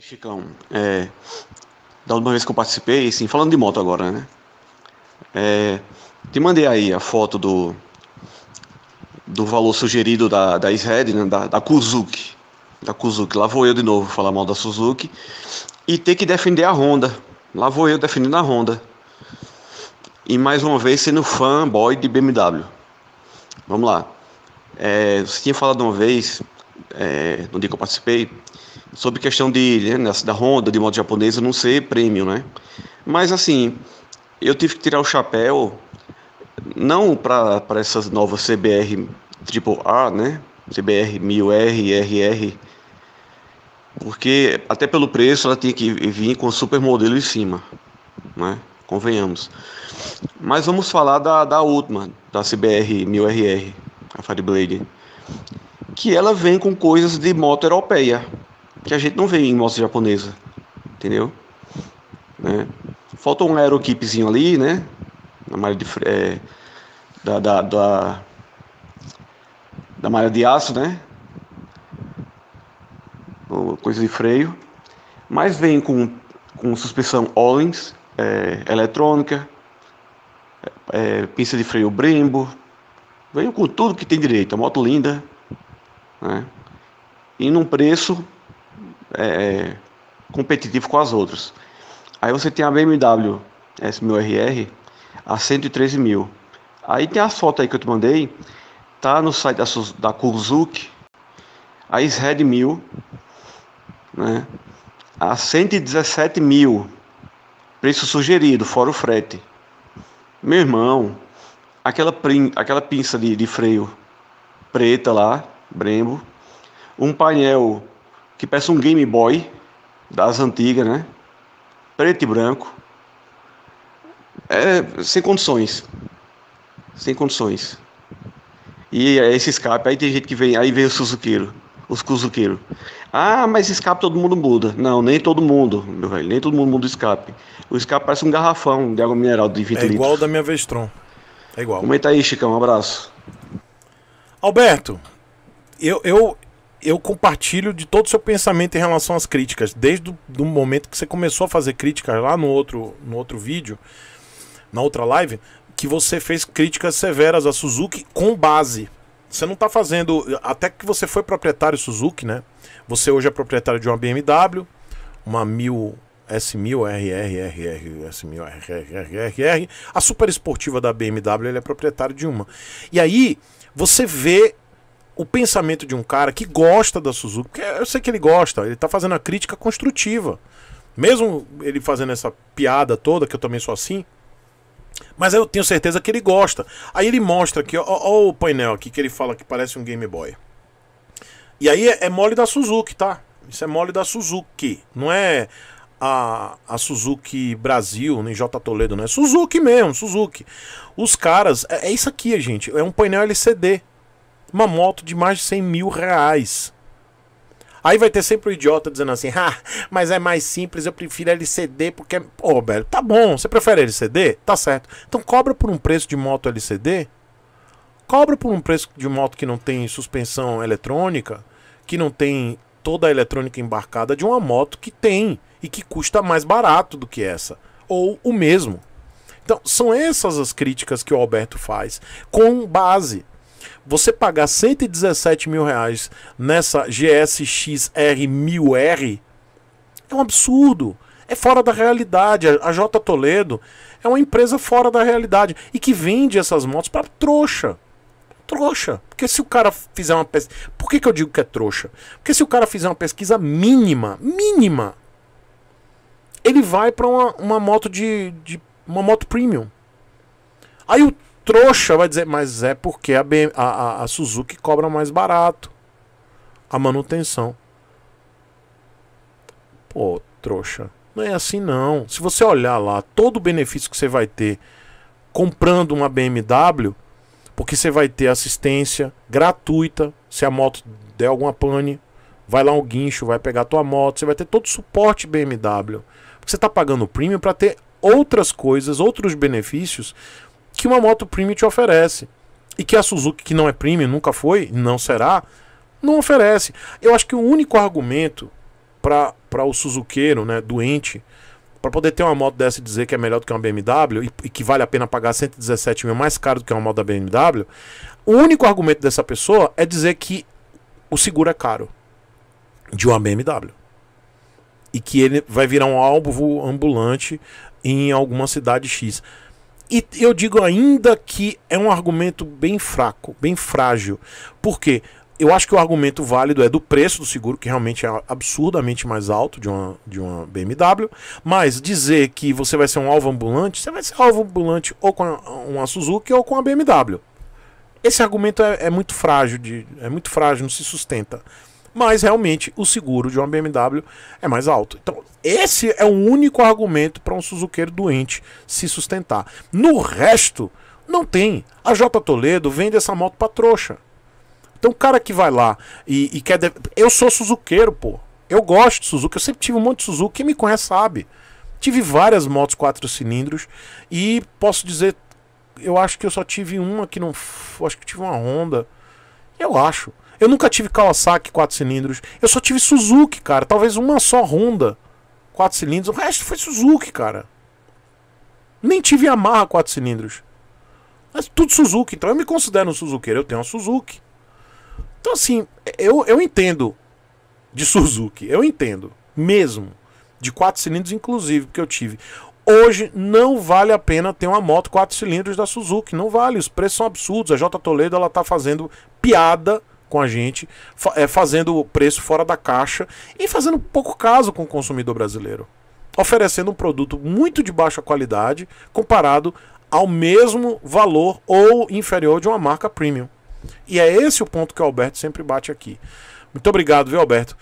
aí, Chicão. É, da última vez que eu participei, sim, falando de moto agora, né? É, te mandei aí a foto do do valor sugerido da, da Red, né? da, da Kuzuki. Da Kuzuki. Lá vou eu de novo falar mal da Suzuki. E ter que defender a Honda. Lá vou eu defendendo a Honda. E mais uma vez sendo fanboy de BMW. Vamos lá. É, você tinha falado uma vez, é, no dia que eu participei, sobre questão de né, da Honda, de moto japonesa não ser prêmio, né? Mas assim, eu tive que tirar o chapéu não para essa nova CBR AAA, tipo né? CBR 1000R, RR, porque até pelo preço ela tinha que vir com super modelo em cima, né? Convenhamos. Mas vamos falar da, da última, da CBR 1000RR, a Fireblade, que ela vem com coisas de moto europeia, que a gente não vê em mostra japonesa, entendeu? Né? Faltou um aeroquipezinho ali, né? Na malha de, é, da, da, da, da malha de aço, né? Coisa de freio. Mas vem com, com suspensão Ollins, é, eletrônica, é, pinça de freio Brembo. Vem com tudo que tem direito. A moto linda, né? E num preço é, é, competitivo com as outras. Aí você tem a BMW S1000RR a 113 mil. Aí tem a foto aí que eu te mandei, tá no site da, da Kuzuki, a Red 1000, né? A 117 mil, preço sugerido, fora o frete. Meu irmão, aquela, aquela pinça de, de freio preta lá, Brembo, um painel que peça um Game Boy das antigas, né? Preto e branco. É, sem condições. Sem condições. E esse escape, aí tem gente que vem, aí vem o Suzuqueiro, os Suzuqueiro. Ah, mas escape todo mundo muda. Não, nem todo mundo, meu velho, nem todo mundo muda o escape. O escape parece um garrafão de água mineral de 20 é litros. É igual da minha Vestron. É igual. Comenta aí, Chicão, um abraço. Alberto, eu, eu, eu compartilho de todo o seu pensamento em relação às críticas, desde o momento que você começou a fazer críticas lá no outro, no outro vídeo, na outra live, que você fez críticas severas à Suzuki com base. Você não está fazendo. Até que você foi proprietário Suzuki, né? Você hoje é proprietário de uma BMW, uma 1000, S1000, RRRR, S1000, rrr A super esportiva da BMW ele é proprietário de uma. E aí você vê o pensamento de um cara que gosta da Suzuki, porque eu sei que ele gosta, ele tá fazendo a crítica construtiva. Mesmo ele fazendo essa piada toda, que eu também sou assim, mas eu tenho certeza que ele gosta. Aí ele mostra aqui, ó, ó, o painel aqui que ele fala que parece um Game Boy. E aí é, é mole da Suzuki, tá? Isso é mole da Suzuki. Não é a, a Suzuki Brasil, nem J Toledo, não é Suzuki mesmo, Suzuki. Os caras, é, é isso aqui, gente. É um painel LCD. Uma moto de mais de 100 mil reais. Aí vai ter sempre o um idiota dizendo assim: ah, mas é mais simples, eu prefiro LCD porque. Pô, velho, tá bom, você prefere LCD? Tá certo. Então cobra por um preço de moto LCD. Cobra por um preço de moto que não tem suspensão eletrônica, que não tem toda a eletrônica embarcada de uma moto que tem e que custa mais barato do que essa, ou o mesmo. Então, são essas as críticas que o Alberto faz, com base. Você pagar 117 mil reais nessa GSX-R 1000R é um absurdo. É fora da realidade. A J Toledo é uma empresa fora da realidade e que vende essas motos para trouxa. Trouxa. Porque se o cara fizer uma pesquisa. Por que, que eu digo que é trouxa? Porque se o cara fizer uma pesquisa mínima, mínima, ele vai para uma, uma moto de, de. uma moto premium. Aí o trouxa vai dizer, mas é porque a, BM, a, a, a Suzuki cobra mais barato a manutenção. Pô, trouxa. Não é assim não. Se você olhar lá todo o benefício que você vai ter comprando uma BMW, porque você vai ter assistência gratuita se a moto der alguma pane, vai lá um guincho, vai pegar a tua moto, você vai ter todo o suporte BMW. Porque você está pagando o premium para ter outras coisas, outros benefícios que uma moto premium te oferece. E que a Suzuki, que não é premium, nunca foi, não será, não oferece. Eu acho que o único argumento para o Suzuqueiro, né, doente, para poder ter uma moto dessa e dizer que é melhor do que uma BMW e, e, que vale a pena pagar 117 mil mais caro do que uma moto da BMW, o único argumento dessa pessoa é dizer que o seguro é caro de uma BMW e que ele vai virar um alvo ambulante em alguma cidade X. E eu digo ainda que é um argumento bem fraco, bem frágil. Por quê? Eu acho que o argumento válido é do preço do seguro, que realmente é absurdamente mais alto de uma, de uma BMW. Mas dizer que você vai ser um alvo ambulante, você vai ser alvo ambulante ou com uma Suzuki ou com a BMW. Esse argumento é, é muito frágil, de, é muito frágil, não se sustenta mas realmente o seguro de uma BMW é mais alto. Então, esse é o único argumento para um suzuqueiro doente se sustentar. No resto, não tem. A J Toledo vende essa moto pra trouxa. Então o cara que vai lá e, e quer. De... Eu sou suzuqueiro, pô. Eu gosto de Suzuki, eu sempre tive um monte de Suzuki, quem me conhece sabe. Tive várias motos quatro cilindros e posso dizer, eu acho que eu só tive uma que não. Acho que tive uma Honda. Eu acho. Eu nunca tive Kawasaki quatro cilindros. Eu só tive Suzuki, cara. Talvez uma só Honda quatro cilindros. O resto foi Suzuki, cara. Nem tive Yamaha quatro cilindros. Mas tudo Suzuki. Então eu me considero um Suzuqueiro. Eu tenho uma Suzuki. Então, assim, eu, eu entendo de Suzuki. Eu entendo. Mesmo. De quatro cilindros, inclusive, porque eu tive. Hoje não vale a pena ter uma moto quatro cilindros da Suzuki. Não vale. Os preços são absurdos. A J Toledo ela tá fazendo piada com a gente, fa é, fazendo o preço fora da caixa e fazendo pouco caso com o consumidor brasileiro. Oferecendo um produto muito de baixa qualidade comparado ao mesmo valor ou inferior de uma marca premium. E é esse o ponto que o Alberto sempre bate aqui. Muito obrigado, viu, Alberto?